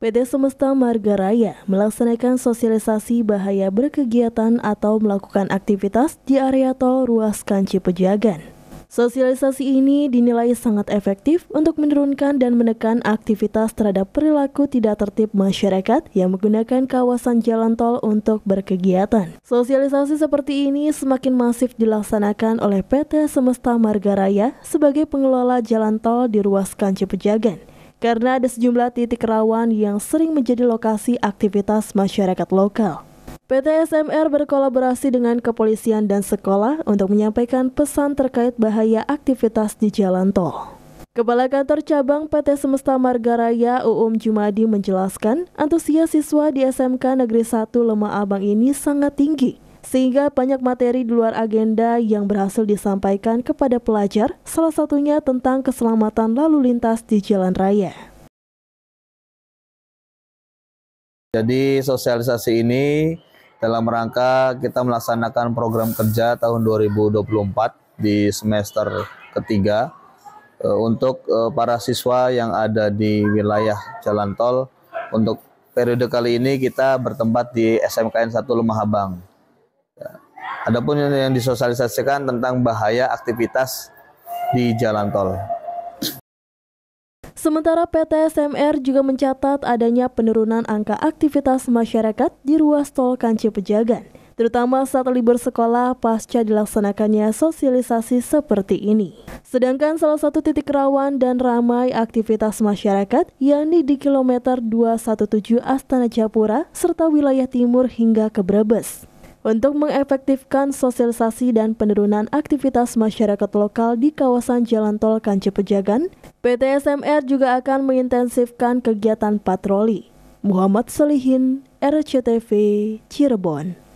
PT Semesta Marga Raya melaksanakan sosialisasi bahaya berkegiatan atau melakukan aktivitas di area tol ruas Kanci Pejagan. Sosialisasi ini dinilai sangat efektif untuk menurunkan dan menekan aktivitas terhadap perilaku tidak tertib masyarakat yang menggunakan kawasan jalan tol untuk berkegiatan. Sosialisasi seperti ini semakin masif dilaksanakan oleh PT Semesta Marga Raya sebagai pengelola jalan tol di ruas Kanci Pejagan karena ada sejumlah titik rawan yang sering menjadi lokasi aktivitas masyarakat lokal. PT SMR berkolaborasi dengan kepolisian dan sekolah untuk menyampaikan pesan terkait bahaya aktivitas di jalan tol. Kepala Kantor Cabang PT Semesta Margaraya Uum Jumadi menjelaskan, antusias siswa di SMK Negeri 1 Lemah Abang ini sangat tinggi sehingga banyak materi di luar agenda yang berhasil disampaikan kepada pelajar, salah satunya tentang keselamatan lalu lintas di jalan raya. Jadi sosialisasi ini dalam rangka kita melaksanakan program kerja tahun 2024 di semester ketiga eh, untuk eh, para siswa yang ada di wilayah jalan tol untuk periode kali ini kita bertempat di SMKN 1 Lemahabang. Abang. Adapun yang disosialisasikan tentang bahaya aktivitas di jalan tol. Sementara PT SMR juga mencatat adanya penurunan angka aktivitas masyarakat di ruas tol Kanci Pejagan, terutama saat libur sekolah pasca dilaksanakannya sosialisasi seperti ini. Sedangkan salah satu titik rawan dan ramai aktivitas masyarakat yakni di kilometer 217 Astana Japura serta wilayah timur hingga ke Brebes untuk mengefektifkan sosialisasi dan penurunan aktivitas masyarakat lokal di kawasan Jalan Tol Kanci Pejagan, PT SMR juga akan mengintensifkan kegiatan patroli. Muhammad Solihin, RCTV, Cirebon.